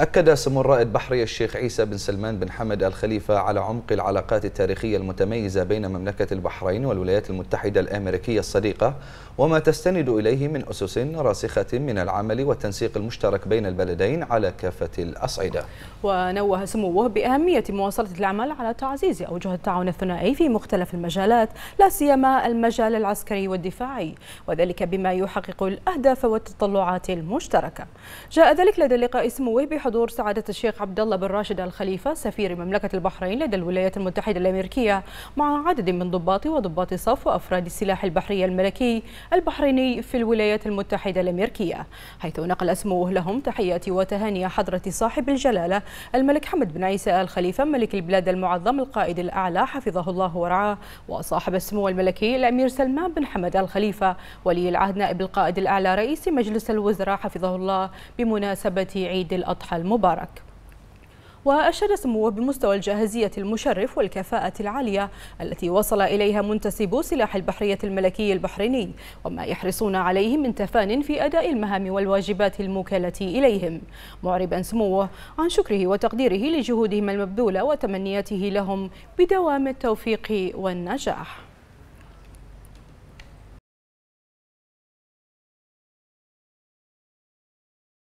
أكد سمو الرائد بحري الشيخ عيسى بن سلمان بن حمد الخليفة على عمق العلاقات التاريخية المتميزة بين مملكة البحرين والولايات المتحدة الأمريكية الصديقة وما تستند إليه من أسس راسخة من العمل والتنسيق المشترك بين البلدين على كافة الأصعدة ونوه سموه بأهمية مواصلة العمل على تعزيز أوجه التعاون الثنائي في مختلف المجالات لا سيما المجال العسكري والدفاعي وذلك بما يحقق الأهداف والتطلعات المشتركة جاء ذلك لدى لقاء سموه بحضور حضور سعادة الشيخ عبد الله بن راشد الخليفة سفير مملكة البحرين لدى الولايات المتحدة الأمريكية مع عدد من ضباط وضباط صف وأفراد السلاح البحري الملكي البحريني في الولايات المتحدة الأمريكية حيث نقل اسمه لهم تحيات وتهاني حضرة صاحب الجلالة الملك حمد بن عيسى الخليفة ملك البلاد المعظم القائد الأعلى حفظه الله ورعاه وصاحب السمو الملكي الأمير سلمان بن حمد الخليفة ولي العهد نائب القائد الأعلى رئيس مجلس الوزراء حفظه الله بمناسبة عيد الأضحى المبارك وأشاد سموه بمستوى الجاهزية المشرف والكفاءة العالية التي وصل إليها منتسبو سلاح البحرية الملكي البحريني وما يحرصون عليه من تفان في أداء المهام والواجبات الموكلة إليهم معربا سموه عن شكره وتقديره لجهودهم المبذولة وتمنياته لهم بدوام التوفيق والنجاح